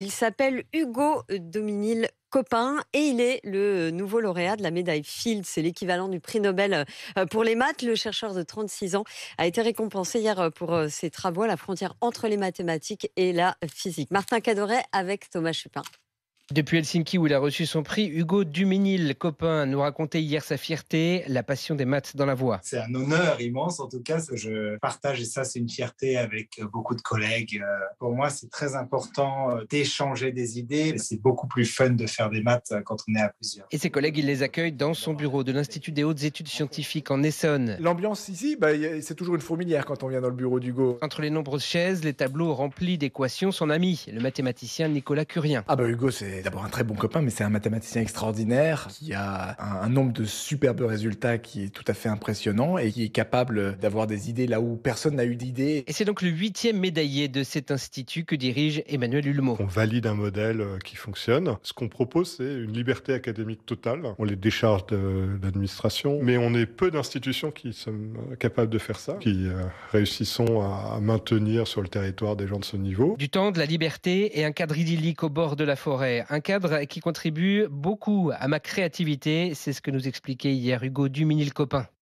Il s'appelle Hugo Dominil Copin et il est le nouveau lauréat de la médaille Field. C'est l'équivalent du prix Nobel euh, pour les maths. Le chercheur de 36 ans a été récompensé hier euh, pour euh, ses travaux à la frontière entre les mathématiques et la physique. Martin Cadoret avec Thomas Chupin. Depuis Helsinki où il a reçu son prix, Hugo Duménil, copain, nous racontait hier sa fierté, la passion des maths dans la voix. C'est un honneur immense, en tout cas, que je partage et ça c'est une fierté avec euh, beaucoup de collègues. Euh, pour moi, c'est très important euh, d'échanger des idées. C'est beaucoup plus fun de faire des maths quand on est à plusieurs. Et ses collègues, il les accueille dans son bureau de l'Institut des hautes études scientifiques en Essonne. L'ambiance ici, bah, c'est toujours une fourmilière quand on vient dans le bureau d'Hugo. Entre les nombreuses chaises, les tableaux remplis d'équations, son ami, le mathématicien Nicolas Curien. Ah bah Hugo, c'est est d'abord un très bon copain, mais c'est un mathématicien extraordinaire qui a un, nombre de superbes résultats qui est tout à fait impressionnant et qui est capable d'avoir des idées là où personne n'a eu d'idées. Et c'est donc le huitième médaillé de cet institut que dirige Emmanuel Hulmeau. On valide un modèle euh, qui fonctionne. Ce qu'on propose, c'est une liberté académique totale. On les décharge de l'administration, mais on est peu d'institutions qui sont euh, capables de faire ça, qui réussissent euh, réussissons à, à maintenir sur le territoire des gens de ce niveau. Du temps, de la liberté et un cadre idyllique au bord de la forêt, un cadre qui contribue beaucoup à ma créativité. C'est ce que nous expliquait hier Hugo le copain.